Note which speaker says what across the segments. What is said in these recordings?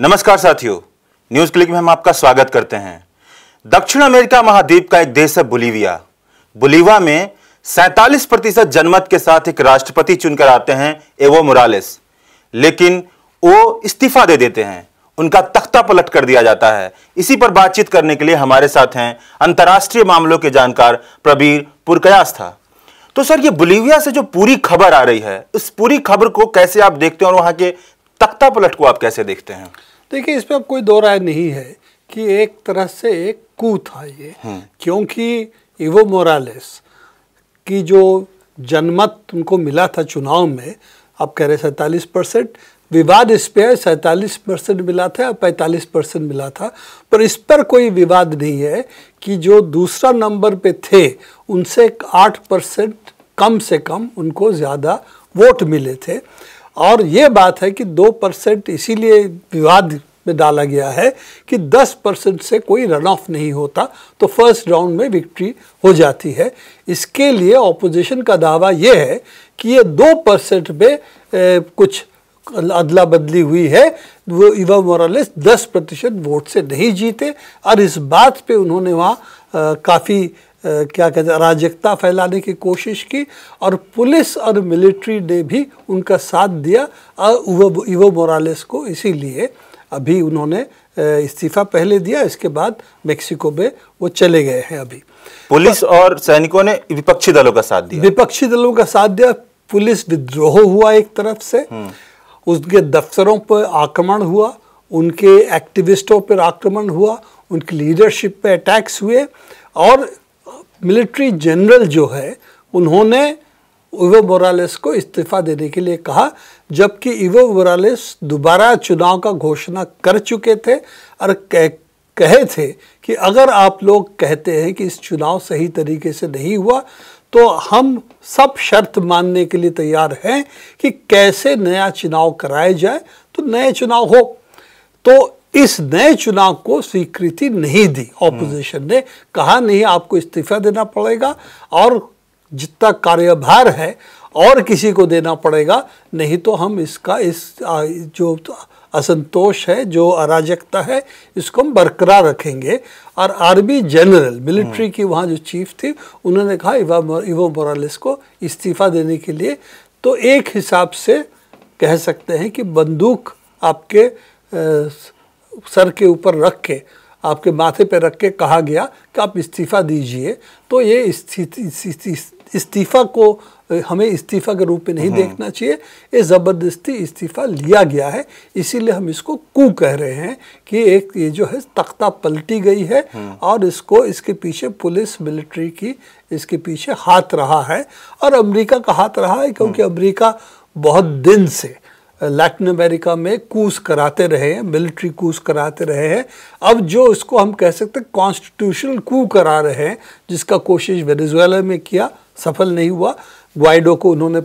Speaker 1: नमस्कार साथियों news click में हम आपका स्वागत करते हैं दक्षिण अमेरिका महाद्वीप का एक देश है बुलिविया बुलिवा में सैतालीस प्रतिशत जनमत के साथ एक राष्ट्रपति चुनकर आते हैं एवो मुरालिस लेकिन वो इस्तीफा दे देते हैं उनका तख्ता पलट कर दिया जाता है इसी पर बातचीत करने के लिए हमारे साथ हैं अंतर्राष्ट्रीय मामलों के जानकार प्रबीर पुरकयास था तो सर ये बुलिविया से जो पूरी खबर आ रही है उस पूरी खबर को कैसे आप देखते हैं और वहां के तख्ता पलट को आप कैसे देखते हैं
Speaker 2: देखिए इस पर अब कोई दो राय नहीं है कि एक तरह से एक कू था ये हाँ। क्योंकि इवो मोरालेस की जो जनमत उनको मिला था चुनाव में आप कह रहे सैंतालीस परसेंट विवाद इस पर है सैंतालीस परसेंट मिला था और पैंतालीस परसेंट मिला था पर इस पर कोई विवाद नहीं है कि जो दूसरा नंबर पे थे उनसे आठ परसेंट कम से कम उनको ज़्यादा वोट मिले थे और ये बात है कि दो परसेंट इसीलिए विवाद में डाला गया है कि 10 परसेंट से कोई रन ऑफ नहीं होता तो फर्स्ट राउंड में विक्ट्री हो जाती है इसके लिए ऑपोजिशन का दावा यह है कि ये दो परसेंट में कुछ अदला बदली हुई है वो इवा मोरालेस दस प्रतिशत वोट से नहीं जीते और इस बात पे उन्होंने वहाँ काफ़ी क्या कहते हैं अराजकता फैलाने की कोशिश की और पुलिस और मिलिट्री ने भी उनका साथ दिया और इवो मोरालेस को इसीलिए अभी उन्होंने इस्तीफा पहले दिया इसके बाद मेक्सिको में वो चले गए हैं अभी
Speaker 1: पुलिस और सैनिकों ने विपक्षी दलों का साथ
Speaker 2: दिया विपक्षी दलों का साथ दिया पुलिस विद्रोह हुआ एक तरफ से हम्म। उनके दफ्तरों पर आक्रमण हुआ उनके एक्टिविस्टों पर आक्रमण हुआ उनकी लीडरशिप पर अटैक्स हुए और मिलिट्री जनरल जो है उन्होंने ओवे मोरालेस को इस्तीफा देने के लिए कहा जबकि इवो वरालिस दोबारा चुनाव का घोषणा कर चुके थे और कह कहे थे कि अगर आप लोग कहते हैं कि इस चुनाव सही तरीके से नहीं हुआ तो हम सब शर्त मानने के लिए तैयार हैं कि कैसे नया चुनाव कराया जाए तो नए चुनाव हो तो इस नए चुनाव को स्वीकृति नहीं दी हम्म। ऑपोजिशन ने कहा नहीं आपको इस्तीफा देना पड़ेगा और जितना कार्यभार है और किसी को देना पड़ेगा नहीं तो हम इसका इस जो असंतोष है जो अराजकता है इसको हम बरकरार रखेंगे और आर्मी जनरल मिलिट्री हाँ। की वहाँ जो चीफ थी उन्होंने कहा इवा इवो मोरालिस को इस्तीफा देने के लिए तो एक हिसाब से कह सकते हैं कि बंदूक आपके आ, सर के ऊपर रख के आपके माथे पर रख के कहा गया कि आप इस्तीफ़ा दीजिए तो ये इस्तीफा को हमें इस्तीफ़ा के रूप में नहीं हम्म। देखना चाहिए ये ज़बरदस्ती इस्तीफ़ा लिया गया है इसीलिए हम इसको कू कह रहे हैं कि एक ये जो है तख्ता पलटी गई है हम्म। और इसको इसके पीछे पुलिस मिलिट्री की इसके पीछे हाथ रहा है और अमेरिका का हाथ रहा है क्योंकि हम्म। अमेरिका बहुत दिन से लैटिन अमेरिका में कूस कराते रहे हैं मिलिट्री कूस कराते रहे हैं अब जो इसको हम कह सकते हैं कॉन्स्टिट्यूशनल कू करा रहे हैं जिसका कोशिश वेनेजुएला में किया सफल नहीं हुआ ग्वाइडो को उन्होंने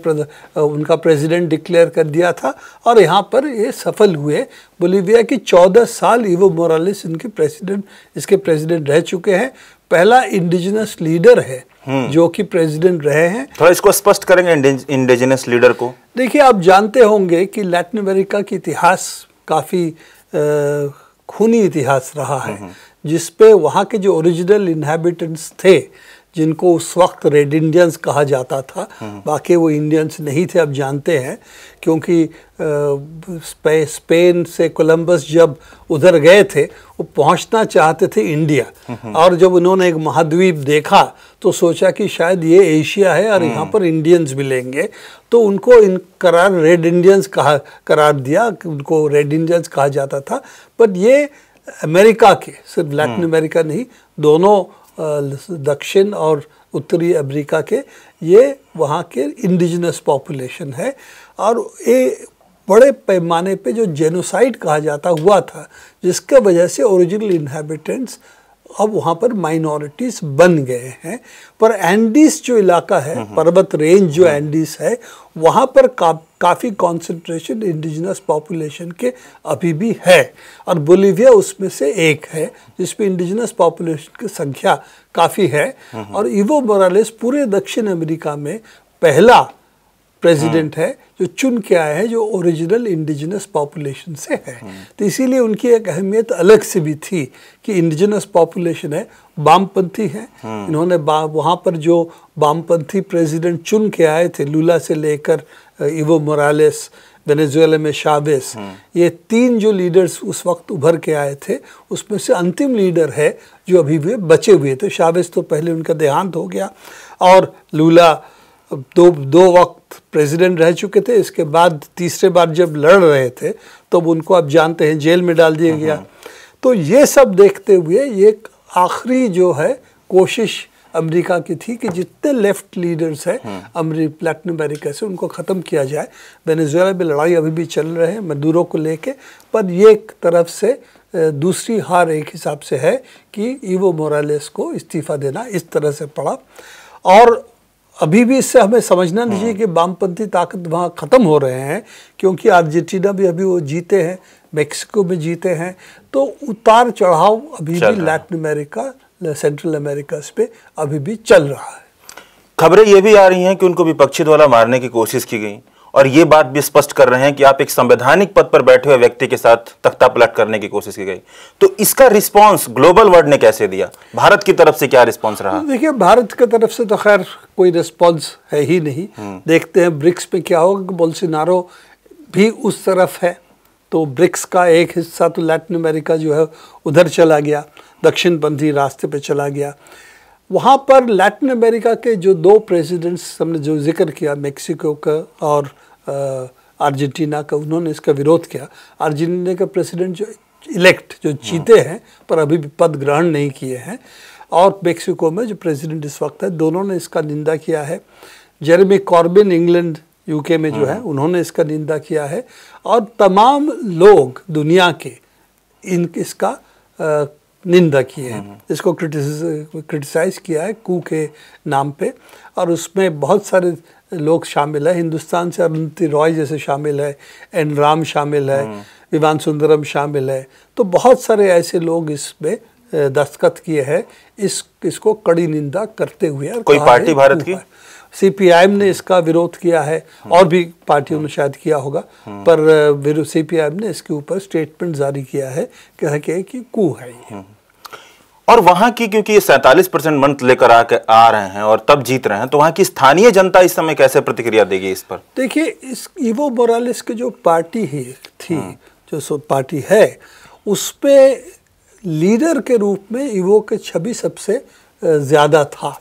Speaker 2: उनका प्रेसिडेंट डिक्लेयर कर दिया था और यहाँ पर ये सफल हुए बोलीविया की चौदह साल इवो मोरालिस इनके प्रेसिडेंट इसके प्रेसिडेंट रह चुके हैं पहला इंडिजिनस लीडर है हम्म। जो कि प्रेसिडेंट रहे हैं
Speaker 1: थोड़ा इसको स्पष्ट करेंगे इंडिजिनस लीडर को
Speaker 2: देखिए आप जानते होंगे कि लैटिन अमेरिका की इतिहास काफ़ी खूनी इतिहास रहा है हम्म। जिसपे वहाँ के जो ओरिजिनल इन्हेबिटेंट्स थे जिनको उस वक्त रेड इंडियंस कहा जाता था बाकी वो इंडियंस नहीं थे अब जानते हैं क्योंकि स्पेन से कोलंबस जब उधर गए थे वो पहुंचना चाहते थे इंडिया और जब उन्होंने एक महाद्वीप देखा तो सोचा कि शायद ये एशिया है और यहाँ पर इंडियंस मिलेंगे तो उनको इन करार रेड इंडियंस कहा करार दिया उनको रेड इंडियंस कहा जाता था बट ये अमेरिका के सिर्फ लैटिन अमेरिका नहीं दोनों दक्षिण और उत्तरी अमेरिका के ये वहाँ के इंडिजनस पॉपुलेशन है और ये बड़े पैमाने पे जो जेनोसाइड कहा जाता हुआ था जिसके वजह से ओरिजिनल इन्हेबिटेंट्स अब वहाँ पर माइनॉरिटीज़ बन गए हैं पर एंडीज जो इलाका है हम्म, हम्म। पर्वत रेंज जो एंडीज हम्म। है वहाँ पर का काफ़ी कॉन्सेंट्रेशन इंडिजिनस पॉपुलेशन के अभी भी है और बोलीविया उसमें से एक है जिसमें इंडिजिनस पॉपुलेशन की संख्या काफ़ी है हाँ। और इवो मोरालेस पूरे दक्षिण अमेरिका में पहला प्रेसिडेंट हाँ। है जो चुन के आया है जो ओरिजिनल इंडिजिनस पॉपुलेशन से है हाँ। तो इसीलिए उनकी एक अहमियत अलग से भी थी कि इंडिजिनस पॉपुलेशन है वामपंथी है इन्होंने वहाँ पर जो वामपंथी प्रेसिडेंट चुन के आए थे लूला से लेकर इवो मोरालेस वेनेजुएला में शाबेस हम्म। ये तीन जो लीडर्स उस वक्त उभर के आए थे उसमें से अंतिम लीडर है जो अभी भी बचे हुए थे शाबेस तो पहले उनका देहांत हो गया और लूला दो दो वक्त प्रेसिडेंट रह चुके थे इसके बाद तीसरे बार जब लड़ रहे थे तब तो उनको आप जानते हैं जेल में डाल दिया गया हम्म। तो ये सब देखते हुए ये आखिरी जो है कोशिश अमेरिका की थी कि जितने लेफ्ट लीडर्स हैं हम्म। अमरी लैटिन अमेरिका से उनको ख़त्म किया जाए वेनेजुएला में लड़ाई अभी भी चल रहे हैं मजदूरों को लेके पर ये एक तरफ से दूसरी हार एक हिसाब से है कि ईवो मोरालेस को इस्तीफ़ा देना इस तरह से पड़ा और अभी भी इससे हमें समझना चाहिए हम्म। कि वामपंथी ताकत वहाँ ख़त्म हो रहे हैं क्योंकि अर्जेंटीना भी अभी वो जीते हैं मेक्सिको में जीते हैं तो उतार चढ़ाव अभी भी लैटिन अमेरिका सेंट्रल अमेरिका पे अभी भी चल रहा है
Speaker 1: खबरें ये भी आ रही हैं कि उनको विपक्षी द्वारा मारने की कोशिश की गई और ये बात भी स्पष्ट कर रहे हैं कि आप एक संवैधानिक पद पर बैठे हुए व्यक्ति के साथ तख्ता पलट करने की कोशिश की गई तो इसका रिस्पांस ग्लोबल वर्ल्ड ने कैसे दिया भारत की तरफ से क्या रिस्पांस रहा
Speaker 2: देखिए भारत की तरफ से तो खैर कोई रिस्पांस है ही नहीं हम्म। देखते हैं ब्रिक्स में क्या होगा बोलसिनारो भी उस तरफ है तो ब्रिक्स का एक हिस्सा तो लैटिन अमेरिका जो है उधर चला गया दक्षिणपंथी रास्ते पे चला गया वहाँ पर लैटिन अमेरिका के जो दो प्रेसिडेंट्स हमने जो जिक्र किया मेक्सिको का और अर्जेंटीना का उन्होंने इसका विरोध किया अर्जेंटीना का प्रेसिडेंट जो इलेक्ट जो जीते हैं पर अभी भी पद ग्रहण नहीं किए हैं और मेक्सिको में जो प्रेसिडेंट इस वक्त है दोनों ने इसका निंदा किया है जेरेमी कॉर्बिन इंग्लैंड यूके में जो है हाँ। उन्होंने इसका निंदा किया है और तमाम लोग दुनिया के इन इसका निंदा किए हैं हाँ। इसको क्रिटिसाइज किया है कू के नाम पे और उसमें बहुत सारे लोग शामिल है हिंदुस्तान से अरुंति रॉय जैसे शामिल है एन राम शामिल है हाँ। विमान सुंदरम शामिल है तो बहुत सारे ऐसे लोग इसमें दस्तखत किए हैं इस इसको कड़ी निंदा करते हुए कोई पार्टी भारत की सीपीआईएम ने इसका विरोध किया है और भी पार्टियों ने शायद किया होगा पर सीपीआईएम ने इसके ऊपर स्टेटमेंट जारी किया है कह के कि कू है
Speaker 1: ये हम्म। और वहां की क्योंकि ये सैंतालीस परसेंट मंथ लेकर आ, आ रहे हैं और तब जीत रहे हैं तो वहां की स्थानीय जनता इस समय कैसे प्रतिक्रिया देगी इस पर
Speaker 2: देखिए इस इवो बोरालिस की जो पार्टी ही थी हम्म। जो पार्टी है उस पर लीडर के रूप में इवो के छवि सबसे ज़्यादा था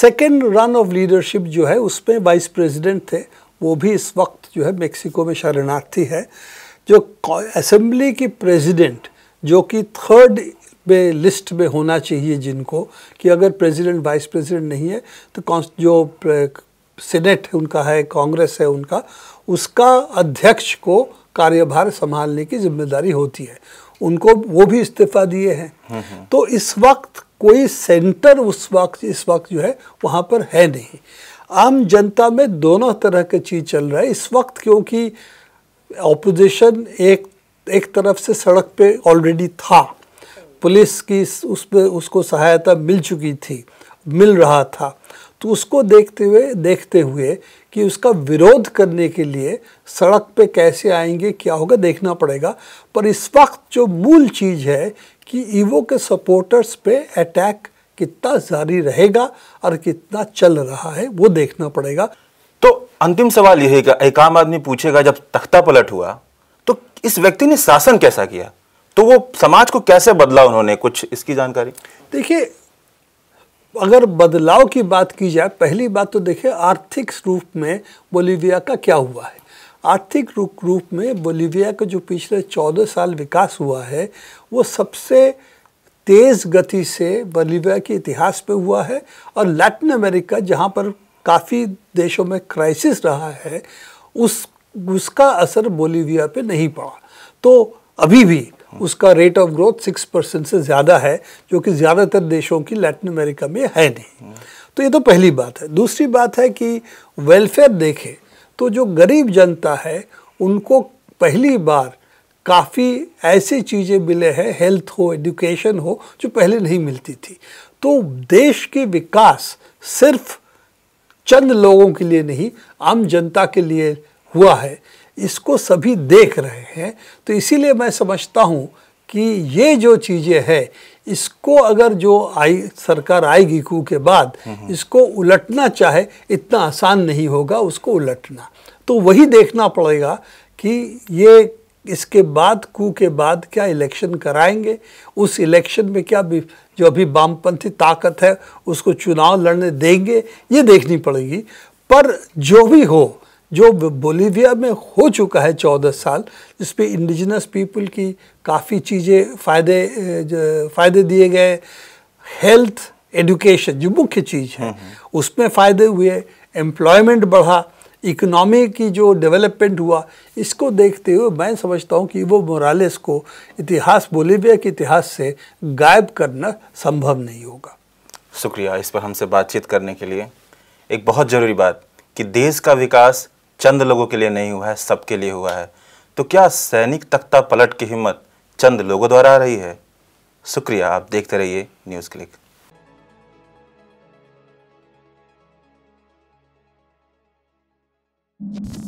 Speaker 2: सेकेंड रन ऑफ लीडरशिप जो है उसमें वाइस प्रेसिडेंट थे वो भी इस वक्त जो है मेक्सिको में शरणार्थी है जो असेंबली की प्रेसिडेंट जो कि थर्ड में लिस्ट में होना चाहिए जिनको कि अगर प्रेसिडेंट वाइस प्रेसिडेंट नहीं है तो जो सीनेट उनका है कांग्रेस है उनका उसका अध्यक्ष को कार्यभार संभालने की जिम्मेदारी होती है उनको वो भी इस्तीफ़ा दिए हैं हम्म, हम्म। तो इस वक्त कोई सेंटर उस वक्त इस वक्त जो है वहाँ पर है नहीं आम जनता में दोनों तरह के चीज़ चल रहा है इस वक्त क्योंकि ऑपोजिशन एक एक तरफ से सड़क पे ऑलरेडी था पुलिस की उस पर उसको सहायता मिल चुकी थी मिल रहा था तो उसको देखते हुए देखते हुए कि उसका विरोध करने के लिए सड़क पे कैसे आएंगे क्या होगा देखना पड़ेगा पर इस वक्त जो मूल चीज़ है कि ईवो के सपोर्टर्स पे अटैक कितना जारी रहेगा और कितना चल रहा है वो देखना पड़ेगा
Speaker 1: तो अंतिम सवाल यह है एक आम आदमी पूछेगा जब तख्ता पलट हुआ तो इस व्यक्ति ने शासन कैसा किया तो वो समाज को कैसे बदला उन्होंने कुछ इसकी जानकारी
Speaker 2: देखिए अगर बदलाव की बात की जाए पहली बात तो देखिए आर्थिक रूप में बोलीविया का क्या हुआ है आर्थिक रूप में बोलीविया का जो पिछले चौदह साल विकास हुआ है वो सबसे तेज़ गति से बोलीविया के इतिहास में हुआ है और लैटिन अमेरिका जहाँ पर काफ़ी देशों में क्राइसिस रहा है उस उसका असर बोलीविया पे नहीं पड़ा तो अभी भी उसका rate of growth six percent से ज़्यादा है जो कि ज़्यादातर देशों की लैटिन अमेरिका में है नहीं तो ये तो पहली बात है दूसरी बात है कि वेलफेयर देखें तो जो गरीब जनता है उनको पहली बार काफ़ी ऐसी चीज़ें मिले हैं हेल्थ हो एजुकेशन हो जो पहले नहीं मिलती थी तो देश के विकास सिर्फ चंद लोगों के लिए नहीं आम जनता के लिए हुआ है इसको सभी देख रहे हैं तो इसीलिए मैं समझता हूँ कि ये जो चीज़ें हैं इसको अगर जो आई सरकार आएगी कू के बाद हम्म। इसको उलटना चाहे इतना आसान नहीं होगा उसको उलटना तो वही देखना पड़ेगा कि ये इसके बाद कू के बाद क्या इलेक्शन कराएंगे उस इलेक्शन में क्या भी जो अभी वामपंथी ताकत है उसको चुनाव लड़ने देंगे ये देखनी पड़ेगी पर जो भी हो जो बोलीविया में हो चुका है चौदह साल इस पर इंडिजिनस पीपल की काफ़ी चीज़ें फ़ायदे फ़ायदे दिए गए हेल्थ एजुकेशन जो मुख्य चीज़ है हम्म, हम्म। उसमें फ़ायदे हुए एम्प्लॉयमेंट बढ़ा इकोनॉमी की जो डेवलपमेंट हुआ इसको देखते हुए मैं समझता हूँ कि वो मोरालेस को इतिहास बोलीविया के इतिहास से गायब करना संभव नहीं होगा
Speaker 1: शुक्रिया इस पर हमसे बातचीत करने के लिए एक बहुत ज़रूरी बात कि देश का विकास चंद लोगों के लिए नहीं हुआ है सबके लिए हुआ है तो क्या सैनिक तख्ता पलट की हिम्मत चंद लोगों द्वारा आ रही है शुक्रिया आप देखते रहिए न्यूज़ क्लिक Thank you.